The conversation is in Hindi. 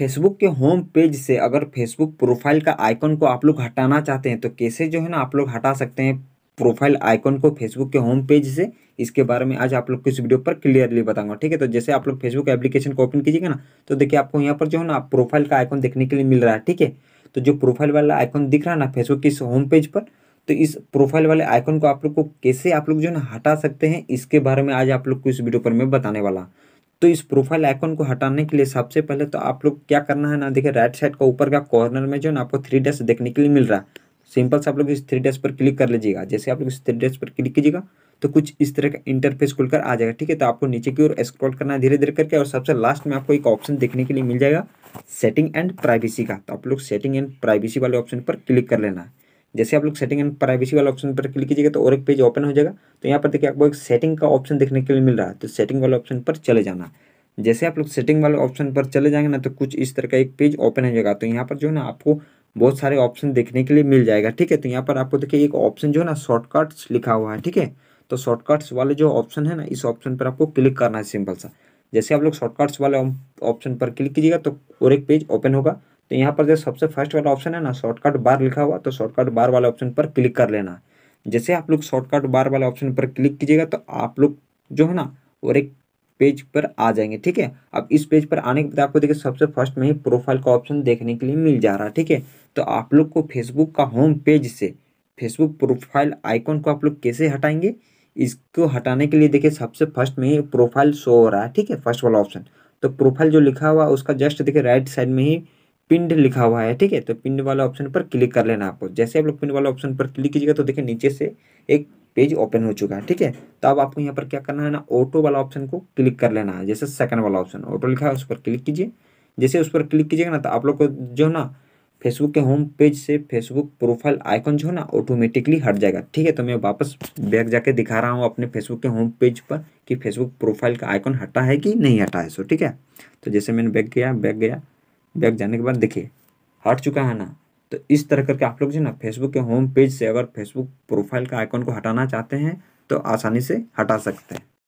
फेसबुक के होम पेज से अगर फेसबुक प्रोफाइल का आइकन को आप लोग हटाना चाहते हैं तो कैसे जो है ना आप लोग हटा सकते हैं प्रोफाइल आइकन को फेसबुक के होम पेज से इसके बारे में आज आप लोग इस वीडियो पर क्लियरली बताऊंगा ठीक है तो जैसे आप लोग फेसबुक एप्लीकेशन को ओपन कीजिएगा ना तो देखिए आपको यहाँ पर जो है ना प्रोफाइल का आइकन देखने के लिए मिल रहा है ठीक है तो जो प्रोफाइल वाला आइकन दिख रहा है ना फेसबुक के इस होम पेज पर तो इस प्रोफाइल वाले आइकन को आप लोग को कैसे आप लोग जो है ना हटा सकते हैं इसके बारे में आज आप लोग को इस वीडियो पर मैं बताने वाला तो इस प्रोफाइल आइकन को हटाने के लिए सबसे पहले तो आप लोग क्या करना है ना देखिए राइट साइड का ऊपर का कॉर्नर में जो ना आपको थ्री डैश देखने के लिए मिल रहा है सिंपल से आप लोग इस थ्री डैश पर क्लिक कर लीजिएगा जैसे आप लोग इस थ्री डैश पर क्लिक कीजिएगा तो कुछ इस तरह का इंटरफेस खुलकर आ जाएगा ठीक है तो आपको नीचे की ओर स्क्रॉल करना है धीरे धीरे करके और सबसे लास्ट में आपको एक ऑप्शन देखने के लिए मिल जाएगा सेटिंग एंड प्राइवेसी का तो आप लोग सेटिंग एंड प्राइवेसी वाले ऑप्शन पर क्लिक कर लेना है जैसे आप लोग सेटिंग एंड प्राइवेसी वाला ऑप्शन पर क्लिक कीजिएगा तो और एक पेज ओपन हो जाएगा तो यहाँ पर देखिए आपको एक सेटिंग का ऑप्शन देखने के लिए मिल रहा है तो सेटिंग वाले ऑप्शन पर चले जाना जैसे आप लोग सेटिंग वाले ऑप्शन पर चले जाएंगे ना तो कुछ इस तरह का एक पेज ओपन हो जाएगा तो यहाँ पर जो है ना आपको बहुत सारे ऑप्शन देखने के लिए मिल जाएगा ठीक है तो यहाँ पर आपको देखिए एक ऑप्शन जो है ना शॉर्टकट्स लिखा हुआ है ठीक है तो शॉर्टकट्स वाले जो ऑप्शन है ना इस ऑप्शन पर आपको क्लिक करना है सिंपल सा जैसे आप लोग शॉर्टकट्स वाले ऑप्शन पर क्लिक कीजिएगा तो और एक पेज ओपन होगा तो यहाँ पर जो सबसे फर्स्ट वाला ऑप्शन है ना शॉर्टकट बार लिखा हुआ तो शॉर्टकट बार वाले ऑप्शन पर क्लिक कर लेना जैसे आप लोग शॉर्टकट बार वाले ऑप्शन पर क्लिक कीजिएगा तो आप लोग जो है ना और एक पेज पर आ जाएंगे ठीक है अब इस पेज पर आने के बाद आपको देखिए सबसे फर्स्ट में ही प्रोफाइल का ऑप्शन देखने के लिए मिल जा रहा है ठीक है तो आप लोग को फेसबुक का होम पेज से फेसबुक प्रोफाइल आइकॉन को आप लोग कैसे हटाएंगे इसको हटाने के लिए देखिए सबसे फर्स्ट में ही प्रोफाइल शो हो रहा है ठीक है फर्स्ट वाला ऑप्शन तो प्रोफाइल जो लिखा हुआ उसका जस्ट देखिए राइट साइड में ही पिंड लिखा हुआ है ठीक है तो पिंड वाला ऑप्शन पर क्लिक कर लेना आपको जैसे आप लोग पिंड वाला ऑप्शन पर क्लिक कीजिएगा तो देखिए नीचे से एक पेज ओपन हो चुका है ठीक है तो अब आपको यहाँ पर क्या करना है ना ऑटो वाला ऑप्शन को क्लिक कर लेना है जैसे सेकंड वाला ऑप्शन ऑटो लिखा है उस पर क्लिक कीजिए जैसे उस पर क्लिक कीजिएगा ना तो आप लोग को जो है ना फेसबुक के होम पेज से फेसबुक प्रोफाइल आइकन जो है ना ऑटोमेटिकली हट जाएगा ठीक है तो मैं वापस बैक जाके दिखा रहा हूँ अपने फेसबुक के होम पेज पर कि फेसबुक प्रोफाइल का आइकन हटा है कि नहीं हटा है सो ठीक है तो जैसे मैंने बैक गया बैक गया बैग जाने के बाद देखिए हट चुका है ना तो इस तरह करके आप लोग जो ना फेसबुक के होम पेज से अगर फेसबुक प्रोफाइल का आइकॉन को हटाना चाहते हैं तो आसानी से हटा सकते हैं